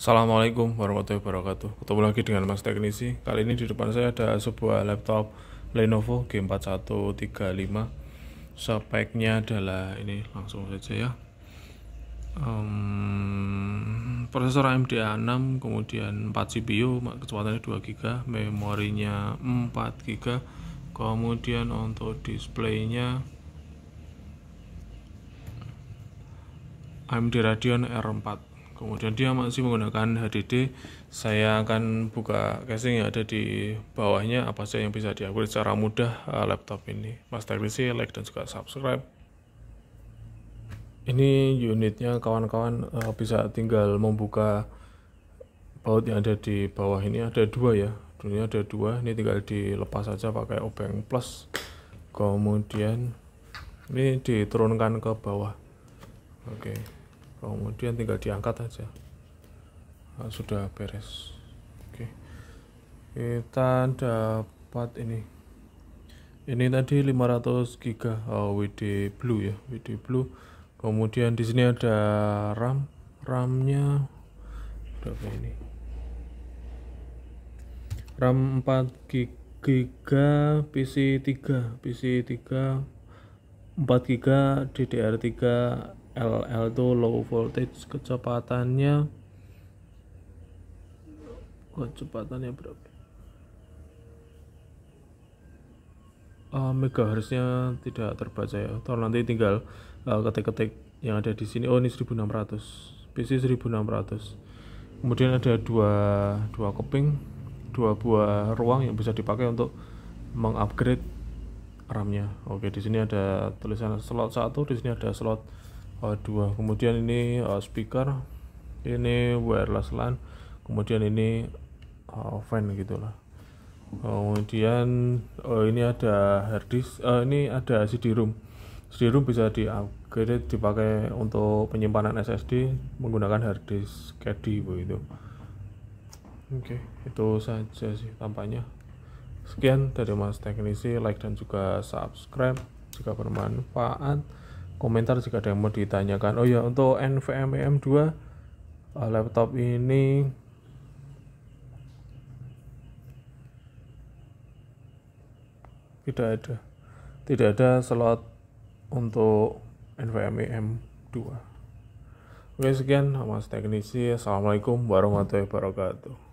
Assalamualaikum warahmatullahi wabarakatuh Ketemu lagi dengan Mas Teknisi Kali ini di depan saya ada sebuah laptop Lenovo G4135 Speknya adalah ini langsung saja ya um, Prosesor AMD A6 kemudian 4 CPU Kecepatannya 2GB Memorinya 4GB Kemudian untuk displaynya AMD Radeon R4 kemudian dia masih menggunakan HDD saya akan buka casing yang ada di bawahnya apa saja yang bisa diupgrade secara mudah eh, laptop ini mas teknisi like dan juga subscribe ini unitnya kawan-kawan eh, bisa tinggal membuka baut yang ada di bawah ini ada dua ya Dunia ada dua ini tinggal dilepas saja pakai obeng plus kemudian ini diturunkan ke bawah oke okay kemudian tinggal diangkat aja nah, sudah beres oke kita dapat ini ini tadi 500 giga oh, WD blue ya WD blue kemudian di sini ada RAM RAM-nya berapa ini RAM 4 GB PC 3 PC 3 4 GB DDR3 LL itu low voltage kecepatannya kecepatannya berapa uh, megahertznya tidak terbaca ya atau nanti tinggal ah, ketik-ketik uh, yang ada di sini oh ini 1600 PC 1600 kemudian ada dua dua keping dua buah ruang yang bisa dipakai untuk mengupgrade RAM-nya. Oke, di sini ada tulisan slot 1, di sini ada slot dua kemudian ini uh, speaker ini wireless LAN kemudian ini uh, fan gitulah kemudian uh, ini ada harddisk uh, ini ada CD room CD room bisa di upgrade dipakai untuk penyimpanan SSD menggunakan harddisk KD begitu oke okay, itu saja sih tampaknya sekian dari mas teknisi like dan juga subscribe jika bermanfaat komentar jika ada yang mau ditanyakan oh ya untuk NVMe M2 ah, laptop ini tidak ada tidak ada slot untuk NVMe M2 oke sekian mas teknisi assalamualaikum warahmatullahi wabarakatuh